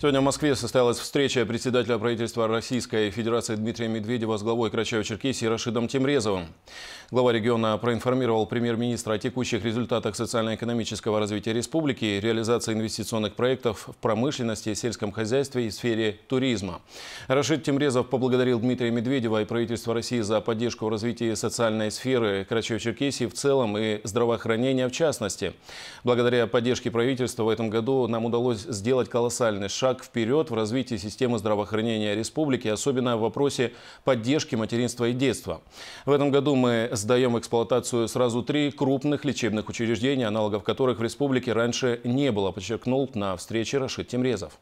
Сегодня в Москве состоялась встреча председателя правительства Российской Федерации Дмитрия Медведева с главой Карачаево-Черкесии Рашидом Темрезовым. Глава региона проинформировал премьер-министра о текущих результатах социально-экономического развития республики, реализации инвестиционных проектов в промышленности, сельском хозяйстве и сфере туризма. Рашид Тимрезов поблагодарил Дмитрия Медведева и правительство России за поддержку в развитии социальной сферы Карачаево-Черкесии в целом и здравоохранения в частности. Благодаря поддержке правительства в этом году нам удалось сделать колоссальный шаг вперед в развитии системы здравоохранения республики, особенно в вопросе поддержки материнства и детства. В этом году мы сдаем в эксплуатацию сразу три крупных лечебных учреждения, аналогов которых в республике раньше не было, подчеркнул на встрече Рашид Темрезов.